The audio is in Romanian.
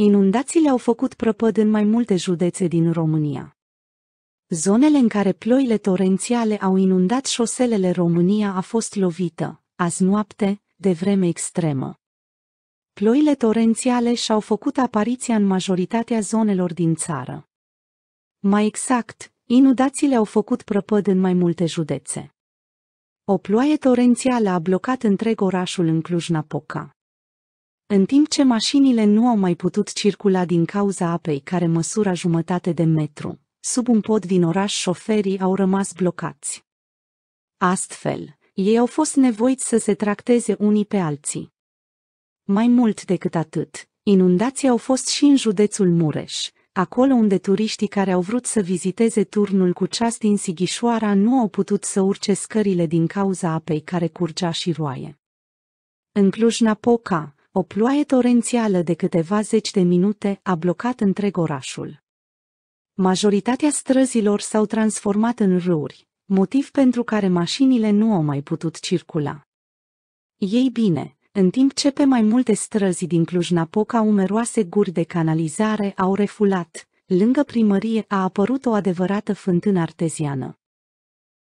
Inundațiile au făcut prăpăd în mai multe județe din România. Zonele în care ploile torențiale au inundat șoselele România a fost lovită, azi noapte, de vreme extremă. Ploile torențiale și-au făcut apariția în majoritatea zonelor din țară. Mai exact, inundațiile au făcut prăpăd în mai multe județe. O ploaie torențială a blocat întreg orașul în Cluj-Napoca. În timp ce mașinile nu au mai putut circula din cauza apei care măsura jumătate de metru, sub un pod din oraș șoferii au rămas blocați. Astfel, ei au fost nevoiți să se tracteze unii pe alții. Mai mult decât atât, inundații au fost și în județul Mureș, acolo unde turiștii care au vrut să viziteze turnul cu ceas din Sighișoara nu au putut să urce scările din cauza apei care curgea și roaie. În Cluj-Napoca, o ploaie torențială de câteva zeci de minute a blocat întreg orașul. Majoritatea străzilor s-au transformat în râuri, motiv pentru care mașinile nu au mai putut circula. Ei bine, în timp ce pe mai multe străzi din Cluj-Napoca umeroase guri de canalizare au refulat, lângă primărie a apărut o adevărată fântână arteziană.